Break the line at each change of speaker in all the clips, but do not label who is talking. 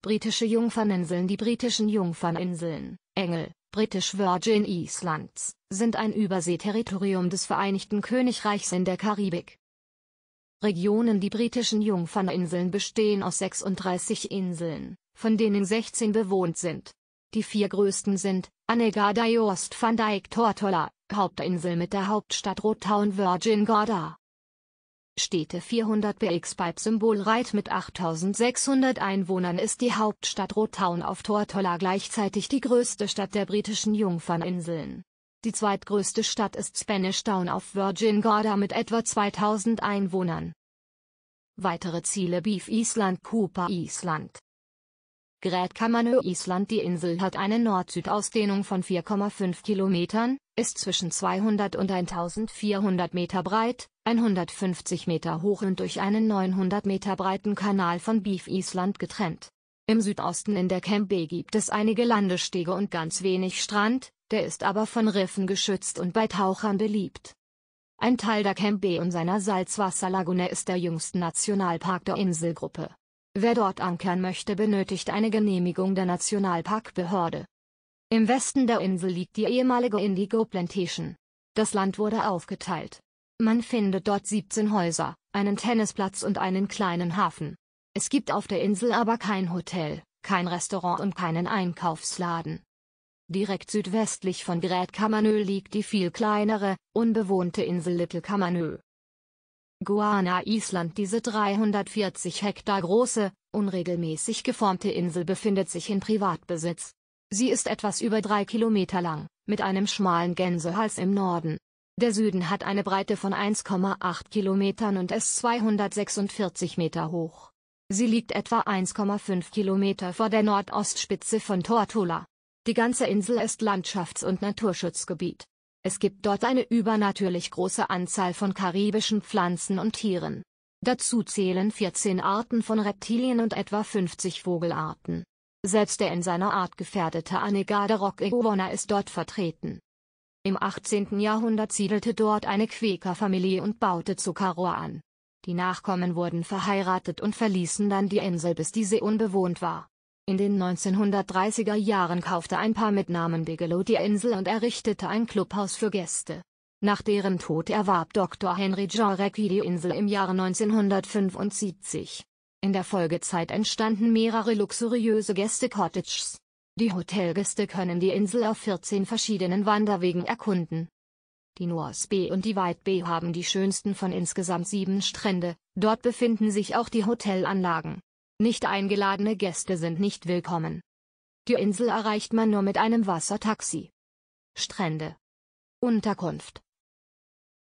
Britische Jungferninseln Die britischen Jungferninseln, Engel, British Virgin Islands, sind ein Überseeterritorium des Vereinigten Königreichs in der Karibik. Regionen Die britischen Jungferninseln bestehen aus 36 Inseln, von denen 16 bewohnt sind. Die vier größten sind, Anegada Jost van Dijk Tortola, Hauptinsel mit der Hauptstadt Rotown Virgin Gorda, Städte 400 px bei Symbol Reit mit 8600 Einwohnern ist die Hauptstadt Rotown auf Tortola gleichzeitig die größte Stadt der britischen Jungferninseln. Die zweitgrößte Stadt ist Spanish Town auf Virgin Gorda mit etwa 2000 Einwohnern. Weitere Ziele Beef Island Cooper Island Grätkammernö Island Die Insel hat eine Nord-Süd-Ausdehnung von 4,5 Kilometern, ist zwischen 200 und 1400 Meter breit, 150 Meter hoch und durch einen 900 Meter breiten Kanal von Beef Island getrennt. Im Südosten in der Camp Bay gibt es einige Landestege und ganz wenig Strand, der ist aber von Riffen geschützt und bei Tauchern beliebt. Ein Teil der Camp Bay und seiner Salzwasserlagune ist der jüngste Nationalpark der Inselgruppe. Wer dort ankern möchte, benötigt eine Genehmigung der Nationalparkbehörde. Im Westen der Insel liegt die ehemalige Indigo Plantation. Das Land wurde aufgeteilt. Man findet dort 17 Häuser, einen Tennisplatz und einen kleinen Hafen. Es gibt auf der Insel aber kein Hotel, kein Restaurant und keinen Einkaufsladen. Direkt südwestlich von Grät Kamanö liegt die viel kleinere, unbewohnte Insel Little Kamanö. Guana Island Diese 340 Hektar große, unregelmäßig geformte Insel befindet sich in Privatbesitz. Sie ist etwas über drei Kilometer lang, mit einem schmalen Gänsehals im Norden der Süden hat eine Breite von 1,8 Kilometern und ist 246 Meter hoch. Sie liegt etwa 1,5 Kilometer vor der Nordostspitze von Tortola. Die ganze Insel ist Landschafts- und Naturschutzgebiet. Es gibt dort eine übernatürlich große Anzahl von karibischen Pflanzen und Tieren. Dazu zählen 14 Arten von Reptilien und etwa 50 Vogelarten. Selbst der in seiner Art gefährdete Anegade Rock-Iguana ist dort vertreten. Im 18. Jahrhundert siedelte dort eine Quäkerfamilie und baute Zuckerrohr an. Die Nachkommen wurden verheiratet und verließen dann die Insel bis diese unbewohnt war. In den 1930er Jahren kaufte ein Paar mit Namen Bigelow die Insel und errichtete ein Clubhaus für Gäste. Nach deren Tod erwarb Dr. Henry Jarecki die Insel im Jahre 1975. In der Folgezeit entstanden mehrere luxuriöse Gäste-Cottages. Die Hotelgäste können die Insel auf 14 verschiedenen Wanderwegen erkunden. Die North Bay und die White Bay haben die schönsten von insgesamt sieben Strände, dort befinden sich auch die Hotelanlagen. Nicht eingeladene Gäste sind nicht willkommen. Die Insel erreicht man nur mit einem Wassertaxi. Strände. Unterkunft.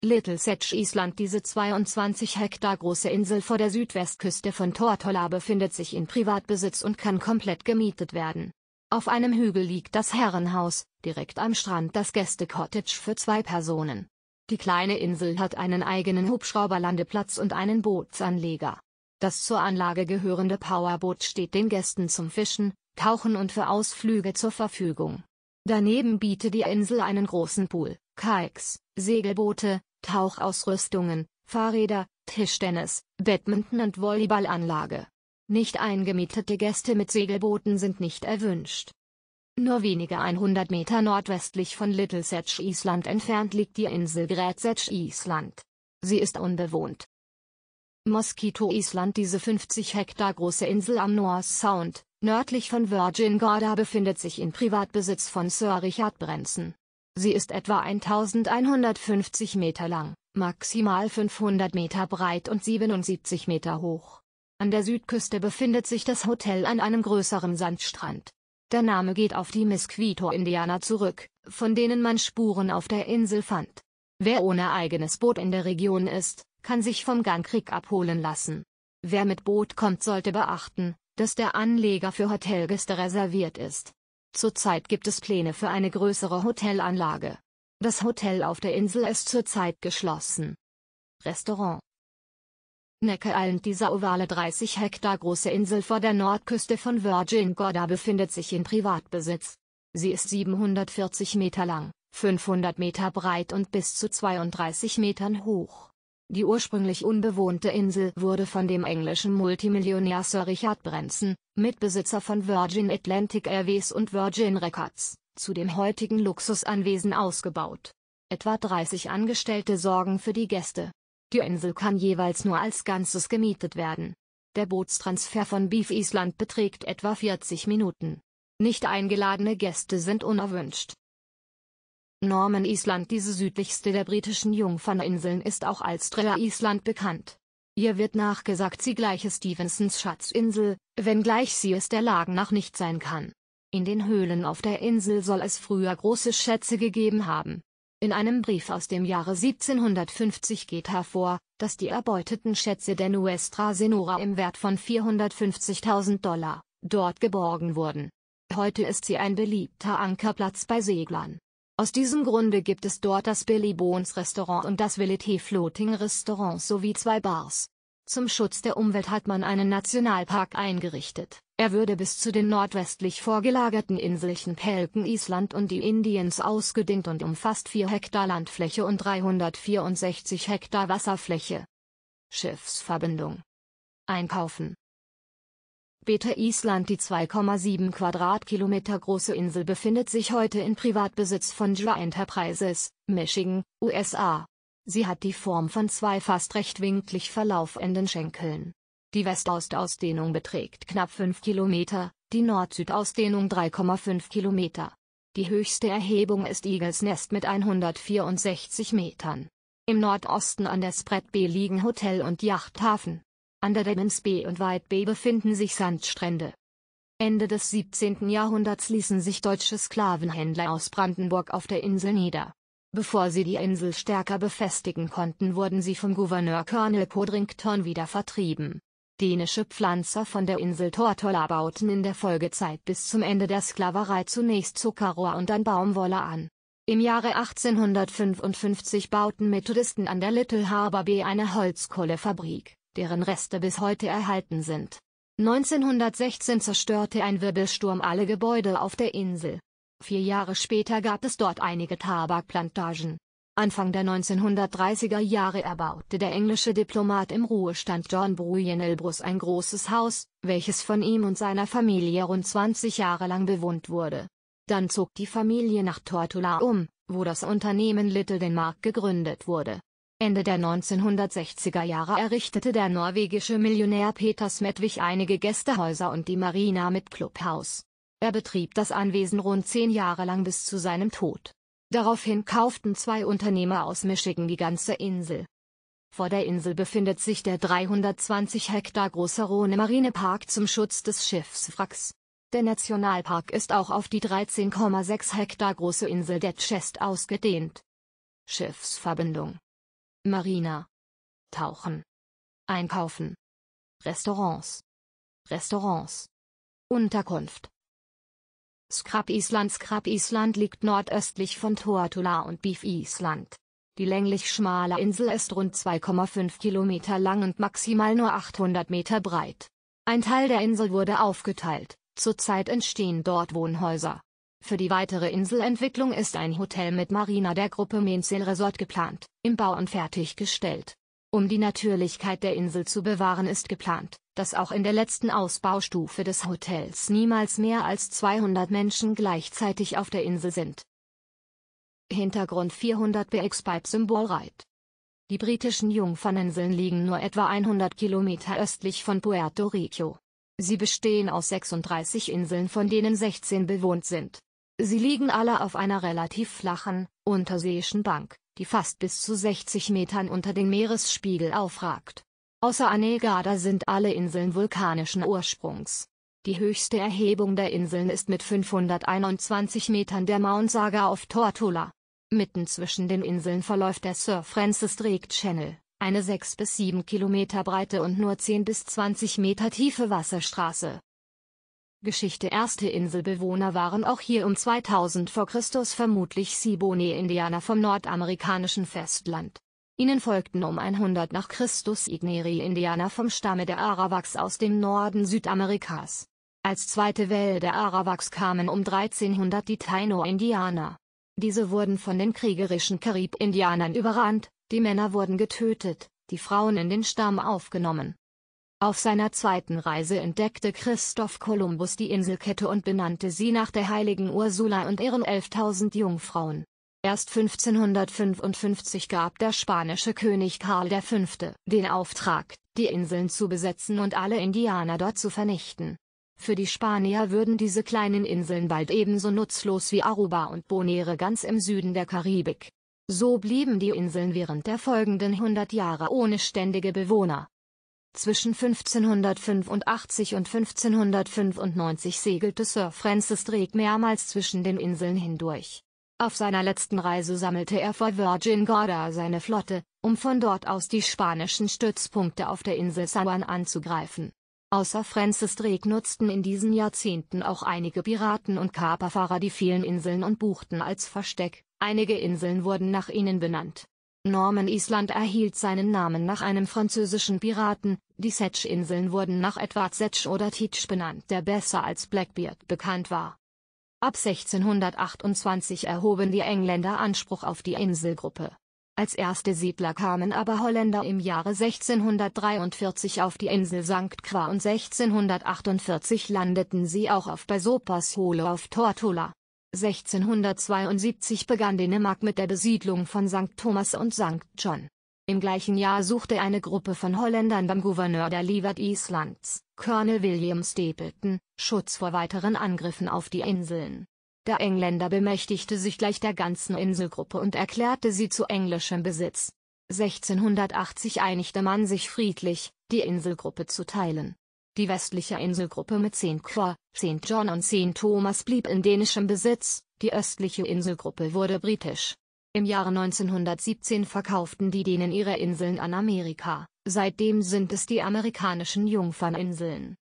Little Sedge Island Diese 22 Hektar große Insel vor der Südwestküste von Tortola befindet sich in Privatbesitz und kann komplett gemietet werden. Auf einem Hügel liegt das Herrenhaus, direkt am Strand das Gäste-Cottage für zwei Personen. Die kleine Insel hat einen eigenen Hubschrauberlandeplatz und einen Bootsanleger. Das zur Anlage gehörende Powerboot steht den Gästen zum Fischen, Tauchen und für Ausflüge zur Verfügung. Daneben bietet die Insel einen großen Pool, Kikes, Segelboote, Tauchausrüstungen, Fahrräder, Tischtennis, Badminton und Volleyballanlage. Nicht eingemietete Gäste mit Segelbooten sind nicht erwünscht. Nur wenige 100 Meter nordwestlich von Little Setch Island entfernt liegt die Insel Great Setch Island. Sie ist unbewohnt. Mosquito Island Diese 50 Hektar große Insel am North Sound, nördlich von Virgin Gorda befindet sich in Privatbesitz von Sir Richard Branson. Sie ist etwa 1150 Meter lang, maximal 500 Meter breit und 77 Meter hoch. An der Südküste befindet sich das Hotel an einem größeren Sandstrand. Der Name geht auf die misquito indianer zurück, von denen man Spuren auf der Insel fand. Wer ohne eigenes Boot in der Region ist, kann sich vom Gangkrieg abholen lassen. Wer mit Boot kommt, sollte beachten, dass der Anleger für Hotelgäste reserviert ist. Zurzeit gibt es Pläne für eine größere Hotelanlage. Das Hotel auf der Insel ist zurzeit geschlossen. Restaurant Neckarland dieser ovale 30 Hektar große Insel vor der Nordküste von Virgin Gorda befindet sich in Privatbesitz. Sie ist 740 Meter lang, 500 Meter breit und bis zu 32 Metern hoch. Die ursprünglich unbewohnte Insel wurde von dem englischen Multimillionär Sir Richard Branson, Mitbesitzer von Virgin Atlantic Airways und Virgin Records, zu dem heutigen Luxusanwesen ausgebaut. Etwa 30 Angestellte sorgen für die Gäste, die Insel kann jeweils nur als Ganzes gemietet werden. Der Bootstransfer von Beef Island beträgt etwa 40 Minuten. Nicht eingeladene Gäste sind unerwünscht. Norman Island diese südlichste der britischen Jungferninseln ist auch als Dreher Island bekannt. Ihr wird nachgesagt sie gleiche Stevensons Schatzinsel, wenngleich sie es der Lagen nach nicht sein kann. In den Höhlen auf der Insel soll es früher große Schätze gegeben haben. In einem Brief aus dem Jahre 1750 geht hervor, dass die erbeuteten Schätze der Nuestra Senora im Wert von 450.000 Dollar dort geborgen wurden. Heute ist sie ein beliebter Ankerplatz bei Seglern. Aus diesem Grunde gibt es dort das Billy Bones Restaurant und das Villeté Floating Restaurant sowie zwei Bars. Zum Schutz der Umwelt hat man einen Nationalpark eingerichtet. Er würde bis zu den nordwestlich vorgelagerten Inselchen Pelken Island und die Indiens ausgedingt und umfasst 4 Hektar Landfläche und 364 Hektar Wasserfläche. Schiffsverbindung. Einkaufen. Beta Island Die 2,7 Quadratkilometer große Insel befindet sich heute in Privatbesitz von Jua Enterprises, Michigan, USA. Sie hat die Form von zwei fast rechtwinklig verlaufenden Schenkeln. Die West-Ost-Ausdehnung beträgt knapp 5 Kilometer, die Nord-Süd-Ausdehnung 3,5 Kilometer. Die höchste Erhebung ist Eagles Nest mit 164 Metern. Im Nordosten an der Spread Bay liegen Hotel und Yachthafen. An der Demons Bay und White Bay befinden sich Sandstrände. Ende des 17. Jahrhunderts ließen sich deutsche Sklavenhändler aus Brandenburg auf der Insel nieder. Bevor sie die Insel stärker befestigen konnten wurden sie vom Gouverneur Colonel Codrington wieder vertrieben. Dänische Pflanzer von der Insel Tortola bauten in der Folgezeit bis zum Ende der Sklaverei zunächst Zuckerrohr und dann Baumwolle an. Im Jahre 1855 bauten Methodisten an der Little Harbor Bay eine Holzkohlefabrik, deren Reste bis heute erhalten sind. 1916 zerstörte ein Wirbelsturm alle Gebäude auf der Insel. Vier Jahre später gab es dort einige Tabakplantagen. Anfang der 1930er Jahre erbaute der englische Diplomat im Ruhestand John Bruyen Elbrus ein großes Haus, welches von ihm und seiner Familie rund 20 Jahre lang bewohnt wurde. Dann zog die Familie nach Tortola um, wo das Unternehmen Little Denmark gegründet wurde. Ende der 1960er Jahre errichtete der norwegische Millionär Peter Smedvig einige Gästehäuser und die Marina mit Clubhaus. Er betrieb das Anwesen rund zehn Jahre lang bis zu seinem Tod. Daraufhin kauften zwei Unternehmer aus Michigan die ganze Insel. Vor der Insel befindet sich der 320 Hektar große Rhone Marinepark zum Schutz des Schiffswracks. Der Nationalpark ist auch auf die 13,6 Hektar große Insel der Chest ausgedehnt. Schiffsverbindung. Marina. Tauchen. Einkaufen. Restaurants. Restaurants. Unterkunft. Skrap Island Skrap Island liegt nordöstlich von Tortula und Beef Island. Die länglich schmale Insel ist rund 2,5 Kilometer lang und maximal nur 800 Meter breit. Ein Teil der Insel wurde aufgeteilt, zurzeit entstehen dort Wohnhäuser. Für die weitere Inselentwicklung ist ein Hotel mit Marina der Gruppe Menzel Resort geplant, im Bau und fertiggestellt. Um die Natürlichkeit der Insel zu bewahren ist geplant, dass auch in der letzten Ausbaustufe des Hotels niemals mehr als 200 Menschen gleichzeitig auf der Insel sind. Hintergrund 400 BX-Pipe Ride. Die britischen Jungferninseln liegen nur etwa 100 Kilometer östlich von Puerto Rico. Sie bestehen aus 36 Inseln, von denen 16 bewohnt sind. Sie liegen alle auf einer relativ flachen, unterseeischen Bank, die fast bis zu 60 Metern unter den Meeresspiegel aufragt. Außer Anegada sind alle Inseln vulkanischen Ursprungs. Die höchste Erhebung der Inseln ist mit 521 Metern der Mount Saga auf Tortola. Mitten zwischen den Inseln verläuft der Sir Francis Drake Channel, eine 6 bis 7 Kilometer breite und nur 10 bis 20 Meter tiefe Wasserstraße. Geschichte Erste Inselbewohner waren auch hier um 2000 v. Chr. vermutlich Siboney-Indianer vom nordamerikanischen Festland. Ihnen folgten um 100 nach Christus Igneri-Indianer vom Stamme der Arawaks aus dem Norden Südamerikas. Als zweite Welle der Arawaks kamen um 1300 die Taino-Indianer. Diese wurden von den kriegerischen Karib-Indianern überrannt, die Männer wurden getötet, die Frauen in den Stamm aufgenommen auf seiner zweiten Reise entdeckte Christoph Kolumbus die Inselkette und benannte sie nach der heiligen Ursula und ihren 11.000 Jungfrauen. Erst 1555 gab der spanische König Karl V. den Auftrag, die Inseln zu besetzen und alle Indianer dort zu vernichten. Für die Spanier würden diese kleinen Inseln bald ebenso nutzlos wie Aruba und Bonaire ganz im Süden der Karibik. So blieben die Inseln während der folgenden 100 Jahre ohne ständige Bewohner. Zwischen 1585 und 1595 segelte Sir Francis Drake mehrmals zwischen den Inseln hindurch. Auf seiner letzten Reise sammelte er vor Virgin Gorda seine Flotte, um von dort aus die spanischen Stützpunkte auf der Insel San Juan anzugreifen. Außer Francis Drake nutzten in diesen Jahrzehnten auch einige Piraten und Kaperfahrer die vielen Inseln und buchten als Versteck, einige Inseln wurden nach ihnen benannt. Norman Island erhielt seinen Namen nach einem französischen Piraten, die setsch inseln wurden nach Edward Setsch oder Teach benannt, der besser als Blackbeard bekannt war. Ab 1628 erhoben die Engländer Anspruch auf die Inselgruppe. Als erste Siedler kamen aber Holländer im Jahre 1643 auf die Insel St. Croix und 1648 landeten sie auch auf Basopas Hole auf Tortola. 1672 begann Dänemark mit der Besiedlung von St. Thomas und St. John. Im gleichen Jahr suchte eine Gruppe von Holländern beim Gouverneur der Leeward Islands, Colonel William Stapleton, Schutz vor weiteren Angriffen auf die Inseln. Der Engländer bemächtigte sich gleich der ganzen Inselgruppe und erklärte sie zu englischem Besitz. 1680 einigte man sich friedlich, die Inselgruppe zu teilen. Die westliche Inselgruppe mit St. Croix, St. John und St. Thomas blieb in dänischem Besitz, die östliche Inselgruppe wurde britisch. Im Jahre 1917 verkauften die Dänen ihre Inseln an Amerika, seitdem sind es die amerikanischen Jungferninseln.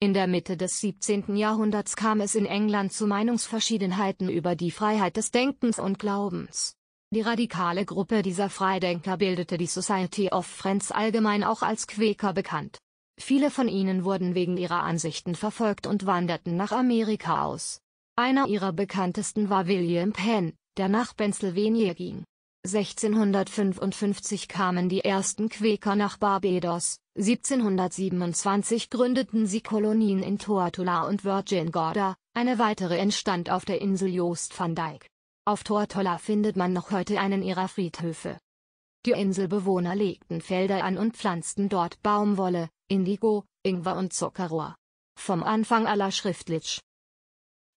In der Mitte des 17. Jahrhunderts kam es in England zu Meinungsverschiedenheiten über die Freiheit des Denkens und Glaubens. Die radikale Gruppe dieser Freidenker bildete die Society of Friends allgemein auch als Quäker bekannt. Viele von ihnen wurden wegen ihrer Ansichten verfolgt und wanderten nach Amerika aus. Einer ihrer bekanntesten war William Penn, der nach Pennsylvania ging. 1655 kamen die ersten Quäker nach Barbados, 1727 gründeten sie Kolonien in Tortola und Virgin Gorda, eine weitere entstand auf der Insel Joost van Dyke. Auf Tortola findet man noch heute einen ihrer Friedhöfe. Die Inselbewohner legten Felder an und pflanzten dort Baumwolle, Indigo, Ingwer und Zuckerrohr. Vom Anfang aller Schriftlich.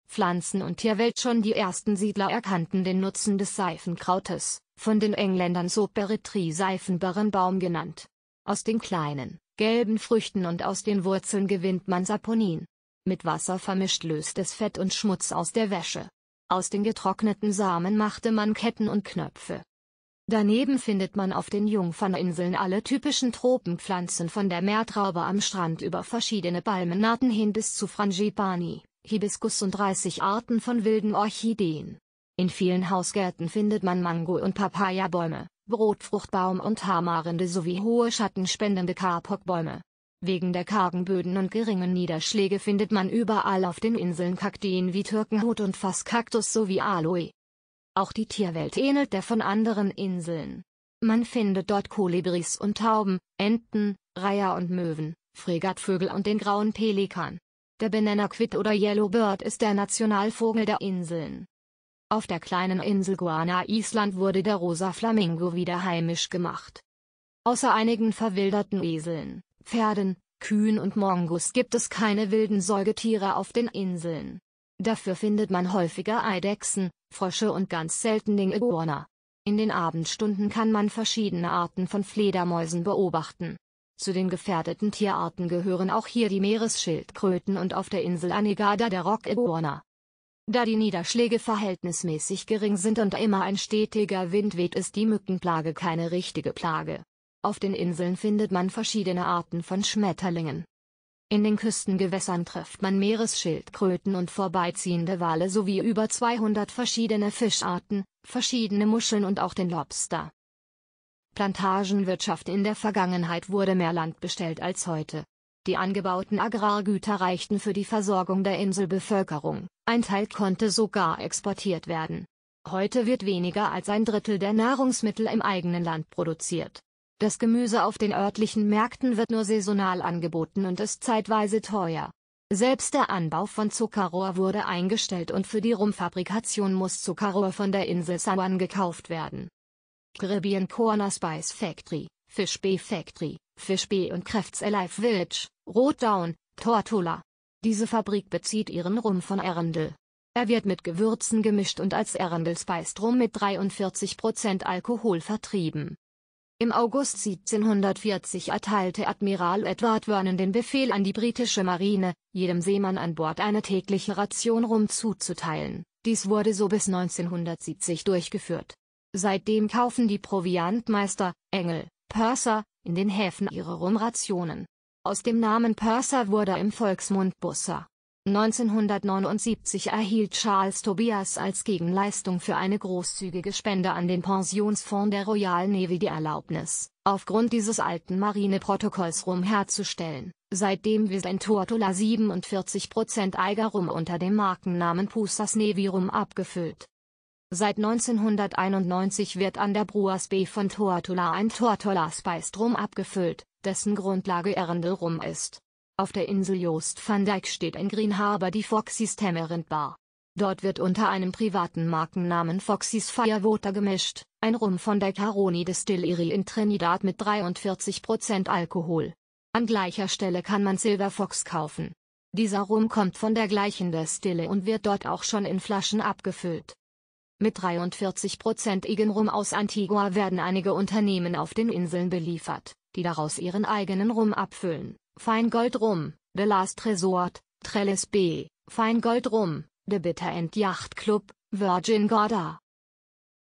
Pflanzen- und Tierwelt schon die ersten Siedler erkannten den Nutzen des Seifenkrautes, von den Engländern Soperitri Seifenbarrenbaum genannt. Aus den kleinen, gelben Früchten und aus den Wurzeln gewinnt man Saponin. Mit Wasser vermischt löst es Fett und Schmutz aus der Wäsche. Aus den getrockneten Samen machte man Ketten und Knöpfe. Daneben findet man auf den Jungferninseln alle typischen Tropenpflanzen von der Meertraube am Strand über verschiedene Palmenarten hin bis zu Frangipani, Hibiskus und 30 Arten von wilden Orchideen. In vielen Hausgärten findet man Mango- und Papaya-Bäume, Brotfruchtbaum und Hamarinde sowie hohe schattenspendende Kapokbäume. Wegen der kargen Böden und geringen Niederschläge findet man überall auf den Inseln Kakteen wie Türkenhut und Fasskaktus sowie Aloe. Auch die Tierwelt ähnelt der von anderen Inseln. Man findet dort Kolibris und Tauben, Enten, Reiher und Möwen, Fregatvögel und den grauen Pelikan. Der Benenner Quid oder Yellowbird ist der Nationalvogel der Inseln. Auf der kleinen Insel Guana Island wurde der rosa Flamingo wieder heimisch gemacht. Außer einigen verwilderten Eseln, Pferden, Kühen und Mongos gibt es keine wilden Säugetiere auf den Inseln. Dafür findet man häufiger Eidechsen, Frösche und ganz selten den Iguana. In den Abendstunden kann man verschiedene Arten von Fledermäusen beobachten. Zu den gefährdeten Tierarten gehören auch hier die Meeresschildkröten und auf der Insel Anegada der Rock-Iguana. Da die Niederschläge verhältnismäßig gering sind und immer ein stetiger Wind weht, ist die Mückenplage keine richtige Plage. Auf den Inseln findet man verschiedene Arten von Schmetterlingen. In den Küstengewässern trifft man Meeresschildkröten und vorbeiziehende Wale sowie über 200 verschiedene Fischarten, verschiedene Muscheln und auch den Lobster. Plantagenwirtschaft In der Vergangenheit wurde mehr Land bestellt als heute. Die angebauten Agrargüter reichten für die Versorgung der Inselbevölkerung, ein Teil konnte sogar exportiert werden. Heute wird weniger als ein Drittel der Nahrungsmittel im eigenen Land produziert. Das Gemüse auf den örtlichen Märkten wird nur saisonal angeboten und ist zeitweise teuer. Selbst der Anbau von Zuckerrohr wurde eingestellt und für die Rumfabrikation muss Zuckerrohr von der Insel Sawan gekauft werden. Caribbean Corner Spice Factory, Fish Bay Factory, Fish Bay und Crafts Alive Village, Rotdown, Tortola. Diese Fabrik bezieht ihren Rum von Arendel. Er wird mit Gewürzen gemischt und als Arendel Spiced Rum mit 43% Alkohol vertrieben. Im August 1740 erteilte Admiral Edward Vernon den Befehl an die britische Marine, jedem Seemann an Bord eine tägliche Ration Rum zuzuteilen. Dies wurde so bis 1970 durchgeführt. Seitdem kaufen die Proviantmeister, Engel, Purser, in den Häfen ihre Rumrationen. Aus dem Namen Purser wurde im Volksmund Busser. 1979 erhielt Charles Tobias als Gegenleistung für eine großzügige Spende an den Pensionsfonds der Royal Navy die Erlaubnis, aufgrund dieses alten Marineprotokolls Rum herzustellen. Seitdem wird in Tuatola 47% Eiger unter dem Markennamen Pusas Navy Rum abgefüllt. Seit 1991 wird an der Bruas B von Tortola ein Tortola Spiced Rum abgefüllt, dessen Grundlage Erendel Rum ist auf der Insel Joost van Dijk steht in Green Harbor die Foxys Tamarind Bar. Dort wird unter einem privaten Markennamen Foxys Firewater gemischt, ein Rum von der Caroni Distillery in Trinidad mit 43% Alkohol. An gleicher Stelle kann man Silver Fox kaufen. Dieser Rum kommt von der gleichen Destille und wird dort auch schon in Flaschen abgefüllt. Mit 43%igen Rum aus Antigua werden einige Unternehmen auf den Inseln beliefert, die daraus ihren eigenen Rum abfüllen. Feingold Rum, The Last Resort, Trellis B, Feingold Rum, The Bitter End Yacht Club, Virgin Gorda.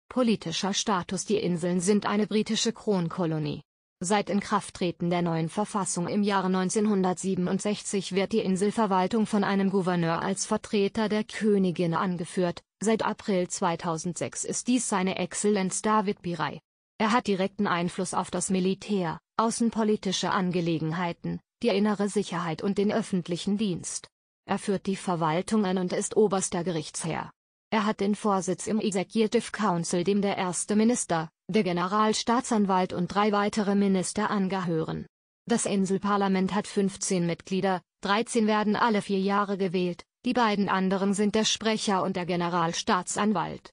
Politischer Status Die Inseln sind eine britische Kronkolonie. Seit Inkrafttreten der neuen Verfassung im Jahre 1967 wird die Inselverwaltung von einem Gouverneur als Vertreter der Königin angeführt, seit April 2006 ist dies seine Exzellenz David Biray. Er hat direkten Einfluss auf das Militär, außenpolitische Angelegenheiten, die innere Sicherheit und den öffentlichen Dienst. Er führt die Verwaltung an und ist oberster Gerichtsherr. Er hat den Vorsitz im Executive Council, dem der erste Minister, der Generalstaatsanwalt und drei weitere Minister angehören. Das Inselparlament hat 15 Mitglieder, 13 werden alle vier Jahre gewählt, die beiden anderen sind der Sprecher und der Generalstaatsanwalt.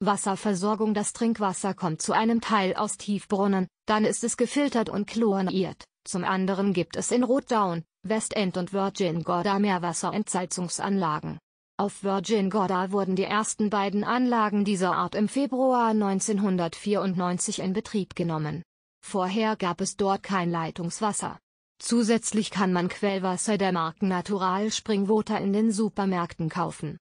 Wasserversorgung Das Trinkwasser kommt zu einem Teil aus Tiefbrunnen, dann ist es gefiltert und chloriniert. Zum anderen gibt es in Rotdown, Westend und Virgin Gorda Meerwasserentsalzungsanlagen. Auf Virgin Gorda wurden die ersten beiden Anlagen dieser Art im Februar 1994 in Betrieb genommen. Vorher gab es dort kein Leitungswasser. Zusätzlich kann man Quellwasser der Marken Natural Springwater in den Supermärkten kaufen.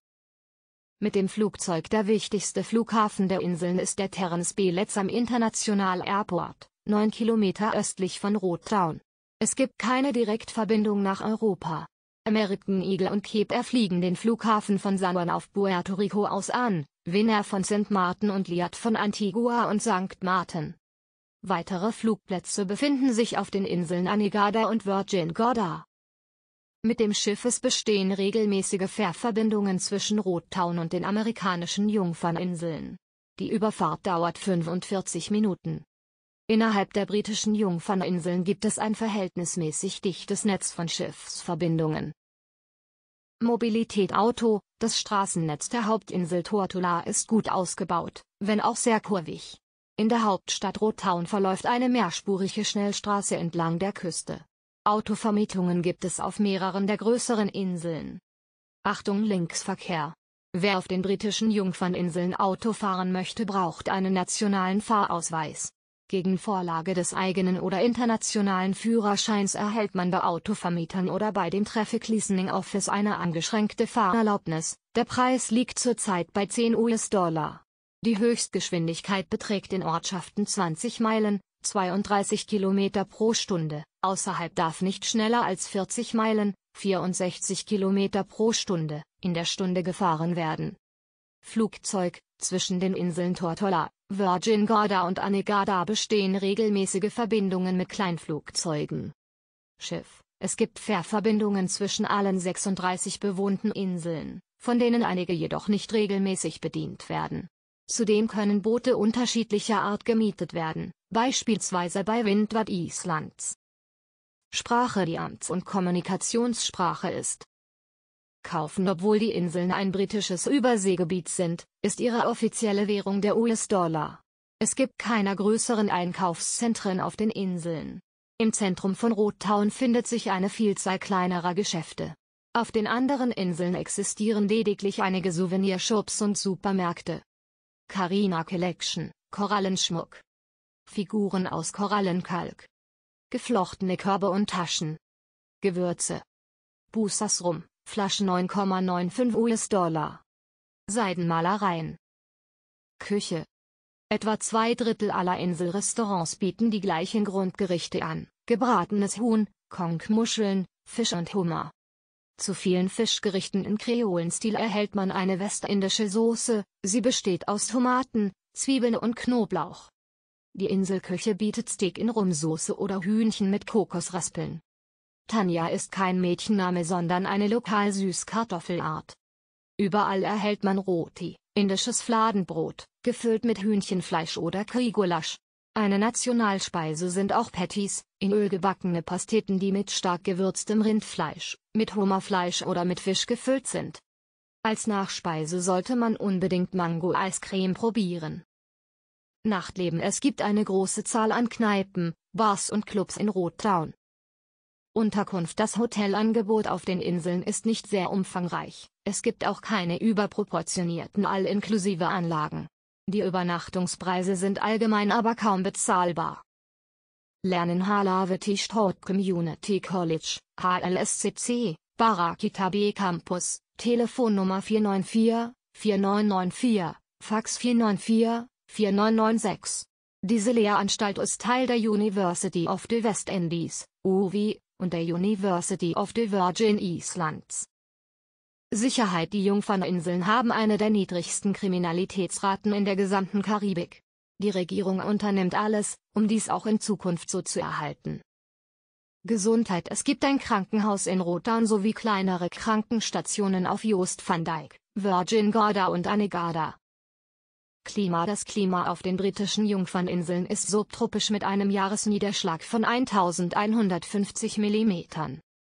Mit dem Flugzeug der wichtigste Flughafen der Inseln ist der Terence B. Letsam International Airport. 9 Kilometer östlich von Rottraun. Es gibt keine Direktverbindung nach Europa. American Eagle und Cape Air fliegen den Flughafen von San Juan auf Puerto Rico aus an, Winner von St. Martin und Liat von Antigua und St. Martin. Weitere Flugplätze befinden sich auf den Inseln Anigada und Virgin Gorda. Mit dem Schiffes bestehen regelmäßige Fährverbindungen zwischen Rotown und den amerikanischen Jungferninseln. Die Überfahrt dauert 45 Minuten. Innerhalb der britischen Jungferninseln gibt es ein verhältnismäßig dichtes Netz von Schiffsverbindungen. Mobilität Auto Das Straßennetz der Hauptinsel Tortola ist gut ausgebaut, wenn auch sehr kurvig. In der Hauptstadt Rotown verläuft eine mehrspurige Schnellstraße entlang der Küste. Autovermietungen gibt es auf mehreren der größeren Inseln. Achtung Linksverkehr. Wer auf den britischen Jungferninseln Auto fahren möchte, braucht einen nationalen Fahrausweis. Gegen Vorlage des eigenen oder internationalen Führerscheins erhält man bei Autovermietern oder bei dem Traffic Leasing Office eine angeschränkte Fahrerlaubnis. Der Preis liegt zurzeit bei 10 US-Dollar. Die Höchstgeschwindigkeit beträgt in Ortschaften 20 Meilen, 32 Kilometer pro Stunde, außerhalb darf nicht schneller als 40 Meilen, 64 Kilometer pro Stunde, in der Stunde gefahren werden. Flugzeug, zwischen den Inseln Tortola, Virgin Garda und Anegada bestehen regelmäßige Verbindungen mit Kleinflugzeugen. Schiff es gibt Fährverbindungen zwischen allen 36 bewohnten Inseln, von denen einige jedoch nicht regelmäßig bedient werden. Zudem können Boote unterschiedlicher Art gemietet werden, beispielsweise bei Windward Islands. Sprache Die Amts- und Kommunikationssprache ist, kaufen obwohl die Inseln ein britisches Überseegebiet sind, ist ihre offizielle Währung der US-Dollar. Es gibt keine größeren Einkaufszentren auf den Inseln. Im Zentrum von Rotown findet sich eine Vielzahl kleinerer Geschäfte. Auf den anderen Inseln existieren lediglich einige Souvenirshops und Supermärkte. Carina Collection, Korallenschmuck. Figuren aus Korallenkalk. Geflochtene Körbe und Taschen. Gewürze. Busas Rum. Flasche 9,95 US-Dollar. Seidenmalereien. Küche. Etwa zwei Drittel aller Inselrestaurants bieten die gleichen Grundgerichte an, gebratenes Huhn, Konkmuscheln, Fisch und Hummer. Zu vielen Fischgerichten in Kreolenstil erhält man eine westindische Soße, sie besteht aus Tomaten, Zwiebeln und Knoblauch. Die Inselküche bietet Steak in Rumsoße oder Hühnchen mit Kokosraspeln. Tanja ist kein Mädchenname, sondern eine lokal Süßkartoffelart. Überall erhält man Roti, indisches Fladenbrot, gefüllt mit Hühnchenfleisch oder Krigulasch. Eine Nationalspeise sind auch Patties, in Öl gebackene Pasteten, die mit stark gewürztem Rindfleisch, mit Hummerfleisch oder mit Fisch gefüllt sind. Als Nachspeise sollte man unbedingt Mango-Eiscreme probieren. Nachtleben Es gibt eine große Zahl an Kneipen, Bars und Clubs in Rottown. Unterkunft Das Hotelangebot auf den Inseln ist nicht sehr umfangreich, es gibt auch keine überproportionierten all-inklusive Anlagen. Die Übernachtungspreise sind allgemein aber kaum bezahlbar. Lernen Halavati Stroud Community College, HLSCC, Barakitabe Campus, Telefonnummer 494 4994, Fax 494 4996. Diese Lehranstalt ist Teil der University of the West Indies, UWI, und der University of the Virgin Islands. Sicherheit Die Jungferninseln haben eine der niedrigsten Kriminalitätsraten in der gesamten Karibik. Die Regierung unternimmt alles, um dies auch in Zukunft so zu erhalten. Gesundheit Es gibt ein Krankenhaus in Rotan sowie kleinere Krankenstationen auf Joost van Dyke, Virgin Garda und Anegada. Klima Das Klima auf den britischen Jungferninseln ist subtropisch mit einem Jahresniederschlag von 1150 mm.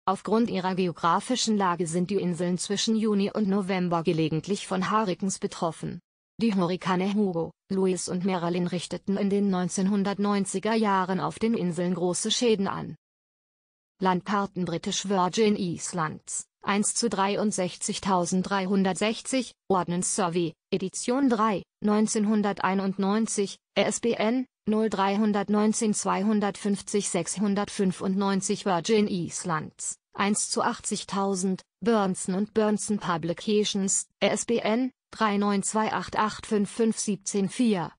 Aufgrund ihrer geografischen Lage sind die Inseln zwischen Juni und November gelegentlich von Hurrikans betroffen. Die Hurrikane Hugo, Louis und Merlin richteten in den 1990er Jahren auf den Inseln große Schäden an. Landkarten Britisch Virgin Islands 1 zu 63360, Ordnance Survey, Edition 3, 1991, ISBN 0319 250 695 Virgin Islands, 1 zu 80000, Burnson und Burnson Publications, ISBN 392885517-4.